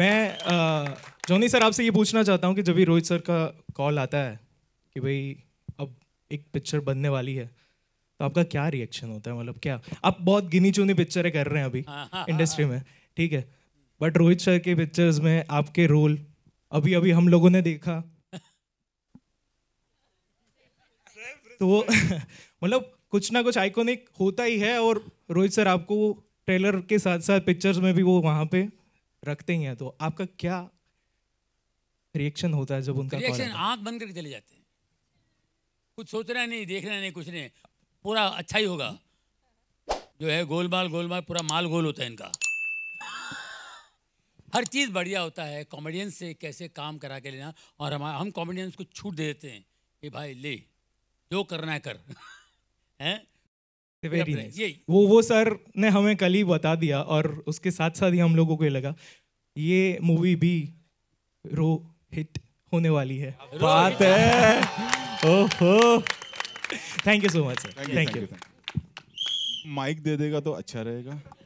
मैं Johnny sir आपसे ये पूछना चाहता हूँ कि जब भी रोहित सर का कॉल आता है कि भाई अब एक पिक्चर बनने वाली है तो आपका क्या रिएक्शन होता है मतलब क्या आप बहुत गिनी चुनी पिक्चरें कर रहे हैं अभी इंडस्ट्री में ठीक है बट रोहित सर के पिक्चर्स में आपके रोल अभी अभी हम लोगों ने देखा तो मतलब कुछ ना कुछ आइकॉनिक होता ही है और रोहित सर आपको ट्रेलर के साथ साथ पिक्चर्स में भी वो वहाँ पे रखते ही हैं तो आपका क्या रिएक्शन होता है जब उनका रिएक्शन आंख बंद करके चले जाते हैं कुछ सोच रहा नहीं देख रहा नहीं कुछ नहीं पूरा अच्छा ही होगा जो है गोल माल गोल माल पूरा माल गोल होता है इनका हर चीज़ बढ़िया होता है कॉमेडियंस से कैसे काम करा के लेना और हम हम कॉमेडियंस को छूट दे देते हैं कि भाई ले जो करना है कर हैं वेरी nice. वो वो सर ने हमें कल ही बता दिया और उसके साथ साथ ही हम लोगों को ये लगा ये मूवी भी रो हिट होने वाली है बात है ओहो thank you so much sir thank you mike दे देगा तो अच्छा रहेगा